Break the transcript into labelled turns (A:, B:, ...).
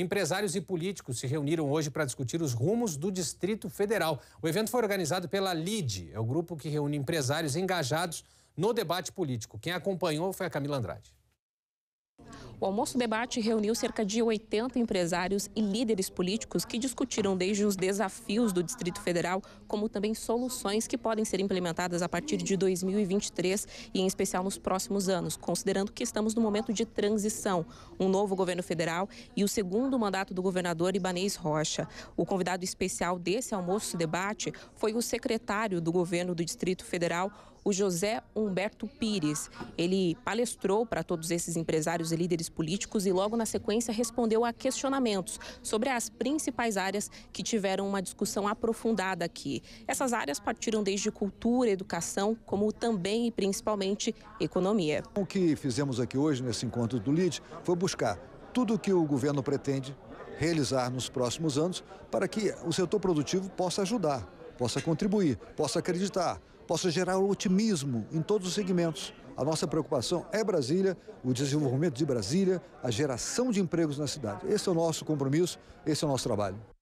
A: Empresários e políticos se reuniram hoje para discutir os rumos do Distrito Federal. O evento foi organizado pela LIDE, é o grupo que reúne empresários engajados no debate político. Quem acompanhou foi a Camila Andrade.
B: O almoço debate reuniu cerca de 80 empresários e líderes políticos que discutiram desde os desafios do Distrito Federal, como também soluções que podem ser implementadas a partir de 2023 e em especial nos próximos anos, considerando que estamos no momento de transição, um novo governo federal e o segundo mandato do governador Ibanês Rocha. O convidado especial desse almoço debate foi o secretário do governo do Distrito Federal, o José Humberto Pires. Ele palestrou para todos esses empresários e líderes políticos e, logo na sequência, respondeu a questionamentos sobre as principais áreas que tiveram uma discussão aprofundada aqui. Essas áreas partiram desde cultura, educação, como também e principalmente economia.
C: O que fizemos aqui hoje, nesse encontro do LID, foi buscar tudo o que o governo pretende realizar nos próximos anos para que o setor produtivo possa ajudar, possa contribuir, possa acreditar, possa gerar otimismo em todos os segmentos. A nossa preocupação é Brasília, o desenvolvimento de Brasília, a geração de empregos na cidade. Esse é o nosso compromisso, esse é o nosso trabalho.